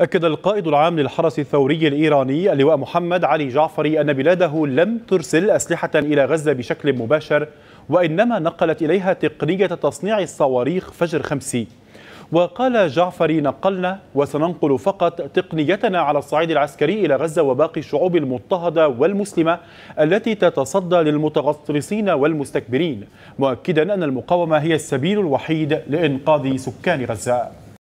أكد القائد العام للحرس الثوري الإيراني اللواء محمد علي جعفري أن بلاده لم ترسل أسلحة إلى غزة بشكل مباشر وإنما نقلت إليها تقنية تصنيع الصواريخ فجر خمسي وقال جعفري نقلنا وسننقل فقط تقنيتنا على الصعيد العسكري إلى غزة وباقي الشعوب المضطهدة والمسلمة التي تتصدى للمتغطرسين والمستكبرين مؤكدا أن المقاومة هي السبيل الوحيد لإنقاذ سكان غزة